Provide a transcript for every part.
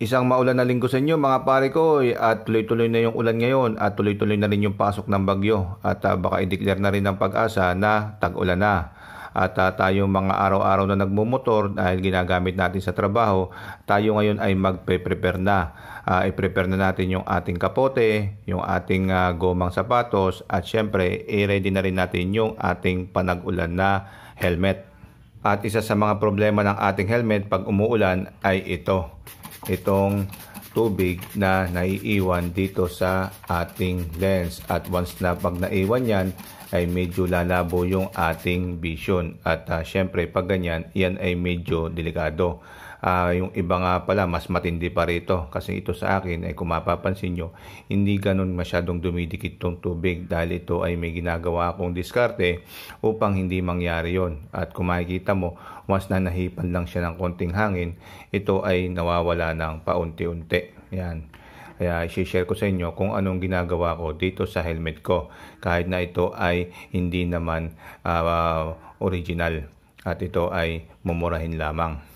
Isang maulan na linggo sa inyo mga pare ko eh, at tuloy-tuloy na yung ulan ngayon at tuloy-tuloy na rin yung pasok ng bagyo at uh, baka i-declare na rin ng pag-asa na tag-ulan na. At uh, tayo mga araw-araw na nagmumotor dahil ginagamit natin sa trabaho, tayo ngayon ay magpe-prepare na. Uh, i-prepare na natin yung ating kapote, yung ating uh, gomang sapatos at syempre i-ready na rin natin yung ating panag-ulan na helmet. At isa sa mga problema ng ating helmet pag umuulan ay ito itong tubig na naiiwan dito sa ating lens. At once na pag naiwan yan, ay medyo lalabo yung ating vision. At uh, syempre, pag ganyan, yan ay medyo delikado. Uh, yung iba nga pala, mas matindi pa rito. Kasi ito sa akin, ay eh, kung nyo, hindi ganun masyadong dumidikit tong tubig dahil ito ay may ginagawa akong diskarte upang hindi mangyari yon At kung makikita mo, once na nahipan lang siya ng konting hangin, ito ay nawawala ng paunti-unti. Yan. Kaya i-share ko sa inyo kung anong ginagawa ko dito sa helmet ko kahit na ito ay hindi naman uh, original at ito ay mumurahin lamang.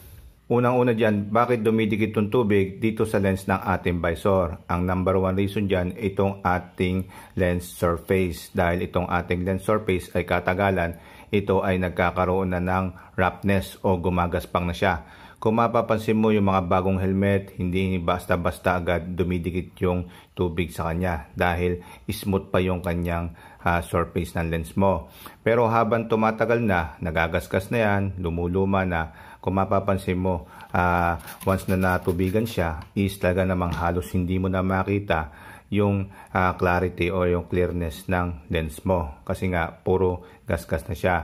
Unang-una dyan, bakit dumidikit yung tubig dito sa lens ng ating visor? Ang number one reason dyan, itong ating lens surface. Dahil itong ating lens surface ay katagalan, ito ay nagkakaroon na ng roughness o gumagaspang na siya. Kung mapapansin mo yung mga bagong helmet, hindi basta-basta agad dumidikit yung tubig sa kanya dahil smooth pa yung kanyang uh, surface ng lens mo. Pero habang tumatagal na, nagagaskas na yan, lumuluma na, kung mapapansin mo, uh, once na natubigan siya, is talaga namang halos hindi mo na makita yung uh, clarity o yung clearness ng lens mo. Kasi nga, puro gasgas na siya.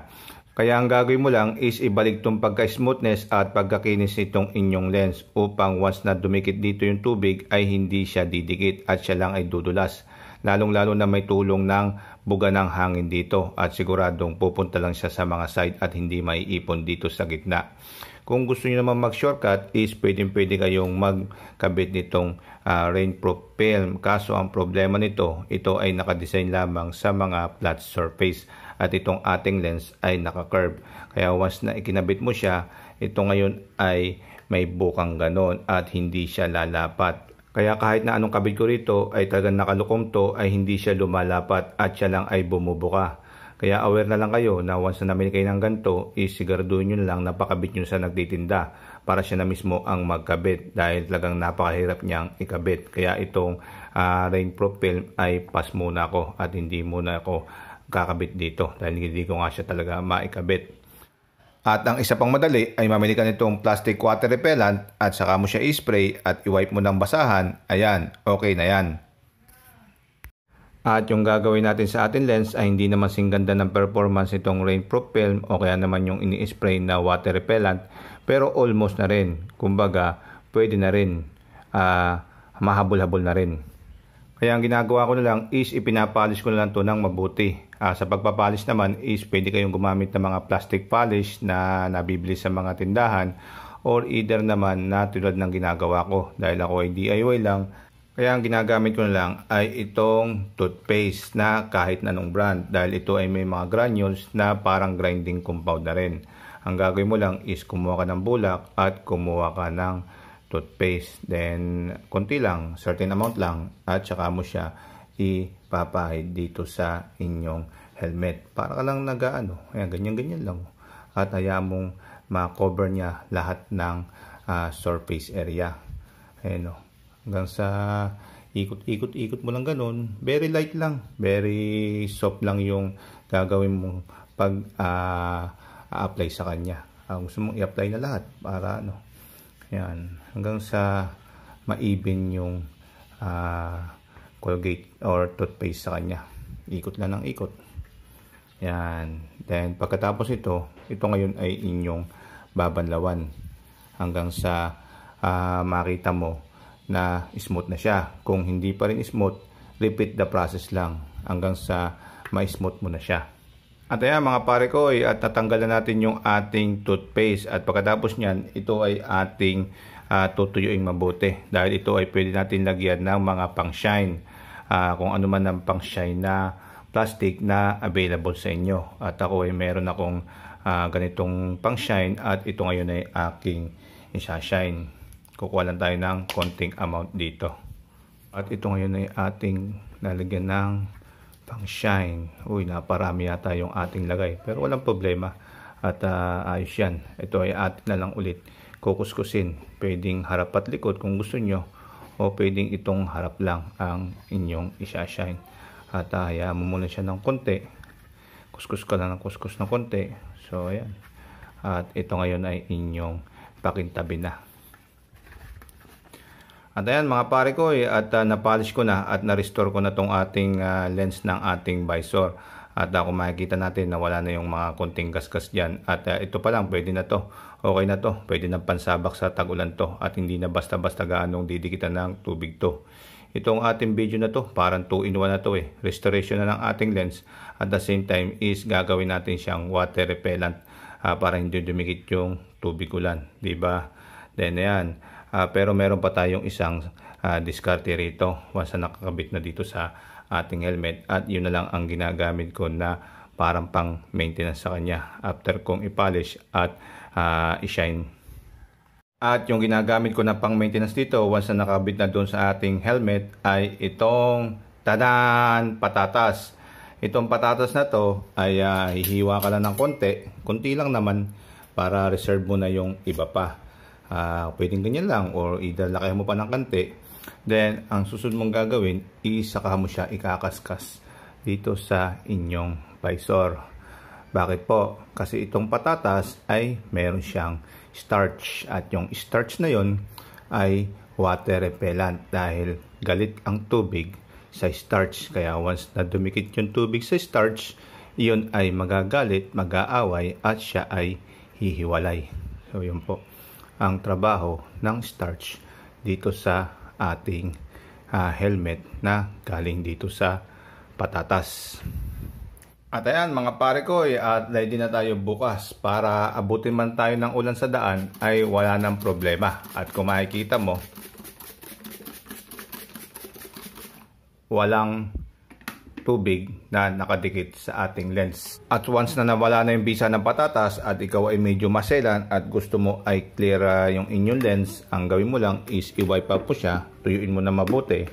Kaya ang gagawin mo lang is ibalik itong pagka-smoothness at pagkakinis nitong inyong lens upang once na dumikit dito yung tubig ay hindi siya didikit at siya lang ay dudulas. Lalong-lalo na may tulong ng buga ng hangin dito at siguradong pupunta lang siya sa mga side at hindi maiipon dito sa gitna. Kung gusto niyo naman mag-shortcut is pwedeng pwede kayong magkabit nitong uh, ah, rainproof film. Kaso ang problema nito, ito ay nakadesign lamang sa mga flat surface at itong ating lens ay naka-curve. Kaya once na ikinabit mo siya, ito ngayon ay may bukang ganon at hindi siya lalapat. Kaya kahit na anong kabit ko rito ay talagang nakalukom to ay hindi siya lumalapat at siya lang ay bumubuka. Kaya aware na lang kayo na once na namili kayo ng ganito, isigurado nyo lang napakabit nyo sa nagtitinda para siya na mismo ang magkabit dahil talagang napakahirap niyang ikabit. Kaya itong uh, rainproof film ay pass muna ako at hindi muna ako kakabit dito dahil hindi ko nga siya talaga maikabit. At ang isa pang madali ay mamili ka nitong plastic water repellent at saka mo siya i-spray at i-wipe mo ng basahan. Ayan, okay na yan. At yung gagawin natin sa ating lens ay hindi naman singganda ng performance nitong rainproof film o kaya naman yung ini-spray na water repellent pero almost na rin. Kumbaga, pwede na rin. Uh, mahabol-habol na rin. Kaya ang ginagawa ko na lang is ipinapolish ko na lang to ng mabuti. Uh, sa pagpapolish naman is pwede kayong gumamit ng mga plastic polish na nabibili sa mga tindahan or either naman na tulad ng ginagawa ko dahil ako ay DIY lang kaya ang ginagamit ko na lang ay itong toothpaste na kahit anong brand dahil ito ay may mga granules na parang grinding compound na rin. Ang gagawin mo lang is kumuha ka ng bulak at kumuha ka ng toothpaste. Then, konti lang, certain amount lang at saka mo siya ipapahid dito sa inyong helmet. Para ka lang nag-ano, ganyan-ganyan lang. At hayaan mong ma-cover niya lahat ng uh, surface area. Ayan o. Oh hanggang sa ikot-ikot-ikot mo lang ganun. Very light lang. Very soft lang yung gagawin mong pag uh, ah, apply sa kanya. Uh, gusto mong i-apply na lahat para ano. Yan. Hanggang sa ma-even yung uh, Colgate or toothpaste sa kanya. Ikot lang ng ikot. Yan. Then pagkatapos ito, ito ngayon ay inyong babanlawan hanggang sa uh, makita mo na smooth na siya. Kung hindi pa rin smooth, repeat the process lang hanggang sa ma-smooth mo na siya. At ayan mga pare ko, at natanggal na natin yung ating toothpaste. At pagkatapos niyan, ito ay ating uh, tutuyuing mabuti. Dahil ito ay pwede natin lagyan ng mga pang-shine. Uh, kung ano man ang pang-shine na plastic na available sa inyo. At ako ay meron akong uh, ganitong pang-shine at ito ngayon ay aking isa-shine kukuha lang tayo ng konting amount dito. At ito ngayon ay ating lalagyan ng pang shine. Uy, naparami yata yung ating lagay. Pero walang problema. At uh, ayos yan. Ito ay atin na lang ulit kukuskusin. Pwedeng harap at likod kung gusto nyo. O pwedeng itong harap lang ang inyong isa-shine. At uh, hayaan mo muna siya ng konti. Kuskus ka lang ng kuskus ng konti. So, ayan. At ito ngayon ay inyong pakintabi na. At ayan mga pare ko eh, at uh, na-polish ko na at na-restore ko na tong ating uh, lens ng ating visor. At uh, makikita natin na wala na yung mga konting gasgas diyan At uh, ito pa lang, pwede na to. Okay na to. Pwede na pansabak sa tag-ulan to. At hindi na basta-basta gaanong didikitan ng tubig to. Itong ating video na to, parang 2 in 1 na to eh. Restoration na ng ating lens. At the same time is gagawin natin siyang water repellent uh, para hindi dumikit yung tubig ulan. ba Then ayan Uh, pero meron pa tayong isang uh, diskarte rito once na nakakabit na dito sa ating helmet at yun na lang ang ginagamit ko na parang pang maintenance sa kanya after kong i-polish at uh, i-shine. At yung ginagamit ko na pang maintenance dito once na nakabit na doon sa ating helmet ay itong tadaan patatas. Itong patatas na to ay uh, hihiwa ka lang ng konti, konti lang naman para reserve mo na yung iba pa uh, pwedeng ganyan lang or idalakihan mo pa ng kante then ang susunod mong gagawin isaka mo siya ikakaskas dito sa inyong visor bakit po? Kasi itong patatas ay meron siyang starch at yung starch na yon ay water repellent dahil galit ang tubig sa starch kaya once na dumikit yung tubig sa starch iyon ay magagalit, mag-aaway at siya ay hihiwalay. So yun po ang trabaho ng starch dito sa ating uh, helmet na galing dito sa patatas. At ayan mga pare ko, eh, at ready na tayo bukas para abutin man tayo ng ulan sa daan ay wala nang problema. At kung makikita mo, walang tubig na nakadikit sa ating lens. At once na nawala na yung bisa ng patatas at ikaw ay medyo maselan at gusto mo ay clear uh, yung inyong lens, ang gawin mo lang is i-wipe up po siya, tuyuin mo na mabuti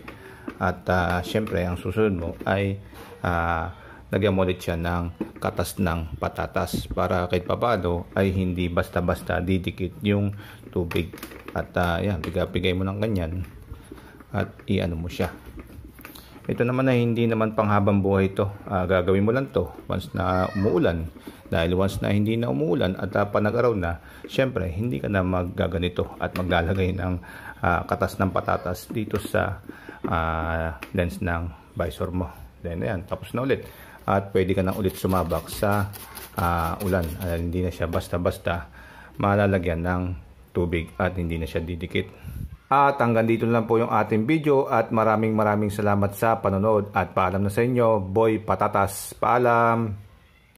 at uh, syempre ang susunod mo ay uh, lagyan mo ulit siya ng katas ng patatas para kahit papano ay hindi basta-basta didikit yung tubig at uh, yan, bigay mo ng ganyan at iano mo siya ito naman ay hindi naman panghabang buhay ito. Uh, ah, gagawin mo lang to once na umuulan. Dahil once na hindi na umuulan at uh, panag-araw na, syempre hindi ka na magaganito at maglalagay ng uh, katas ng patatas dito sa uh, lens ng visor mo. Then ayan, tapos na ulit. At pwede ka na ulit sumabak sa uh, ulan. Uh, hindi na siya basta-basta malalagyan ng tubig at hindi na siya didikit. At hanggang dito lang po yung ating video at maraming maraming salamat sa panonood at paalam na sa inyo, Boy Patatas. Paalam!